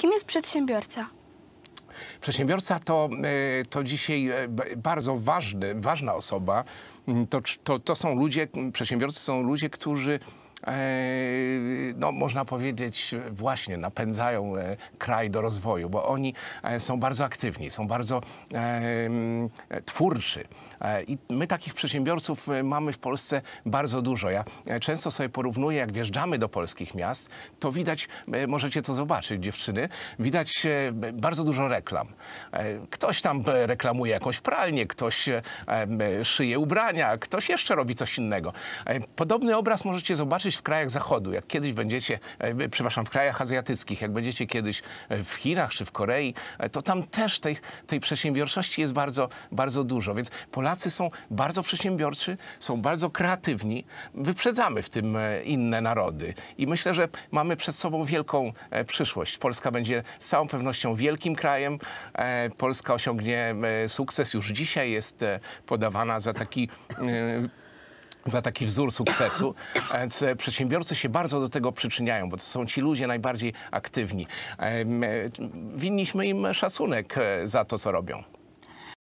Kim jest przedsiębiorca? Przedsiębiorca to, e, to dzisiaj e, bardzo ważny, ważna osoba. Mm, to, to, to są ludzie, przedsiębiorcy są ludzie, którzy E, no, można powiedzieć, właśnie napędzają e, kraj do rozwoju, bo oni e, są bardzo aktywni, są bardzo twórczy. I my takich przedsiębiorców mamy w Polsce bardzo dużo. Ja często sobie porównuję, jak wjeżdżamy do polskich miast, to widać, możecie to zobaczyć, dziewczyny, widać bardzo dużo reklam. Ktoś tam reklamuje jakąś pralnię, ktoś szyje ubrania, ktoś jeszcze robi coś innego. Podobny obraz możecie zobaczyć w krajach Zachodu, jak kiedyś będziecie, e, przepraszam, w krajach azjatyckich, jak będziecie kiedyś e, w Chinach czy w Korei, e, to tam też tej, tej przedsiębiorczości jest bardzo, bardzo dużo. Więc Polacy są bardzo przedsiębiorczy, są bardzo kreatywni. Wyprzedzamy w tym inne narody. I myślę, że mamy przed sobą wielką przyszłość. Polska będzie z całą pewnością wielkim krajem. Polska osiągnie sukces. Już dzisiaj jest podawana za taki za taki wzór sukcesu. E, więc e, przedsiębiorcy się bardzo do tego przyczyniają, bo to są ci ludzie najbardziej aktywni. E, winniśmy im szacunek za to, co robią.